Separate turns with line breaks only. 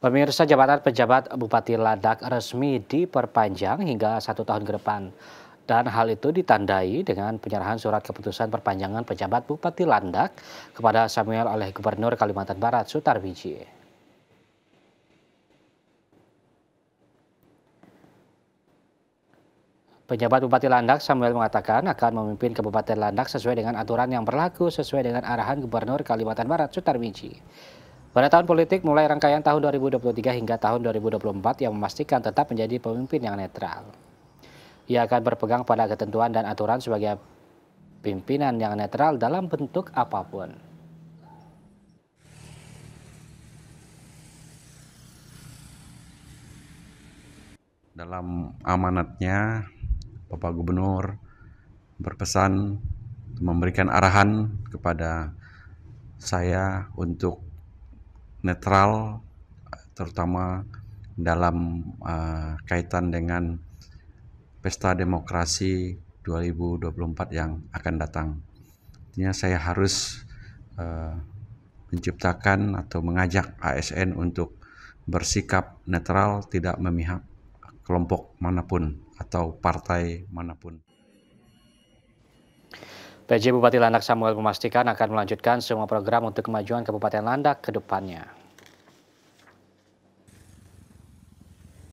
Pemirsa jabatan pejabat Bupati Ladak resmi diperpanjang hingga satu tahun ke depan. Dan hal itu ditandai dengan penyerahan surat keputusan perpanjangan pejabat Bupati Landak kepada Samuel oleh Gubernur Kalimantan Barat Sutarwiji. Pejabat Bupati Landak Samuel mengatakan akan memimpin Kabupaten Landak sesuai dengan aturan yang berlaku sesuai dengan arahan Gubernur Kalimantan Barat Sutarwiji. Pada tahun politik mulai rangkaian tahun 2023 hingga tahun 2024 yang memastikan tetap menjadi pemimpin yang netral. Ia akan berpegang pada ketentuan dan aturan sebagai pimpinan yang netral dalam bentuk apapun. Dalam
amanatnya, Bapak Gubernur berpesan memberikan arahan kepada saya untuk netral terutama dalam uh, kaitan dengan pesta demokrasi 2024 yang akan datang. Artinya saya harus uh, menciptakan atau mengajak ASN untuk bersikap netral, tidak memihak kelompok manapun atau partai manapun.
PJ Bupati Landak Samuel memastikan akan melanjutkan semua program untuk kemajuan Kabupaten Landak ke depannya.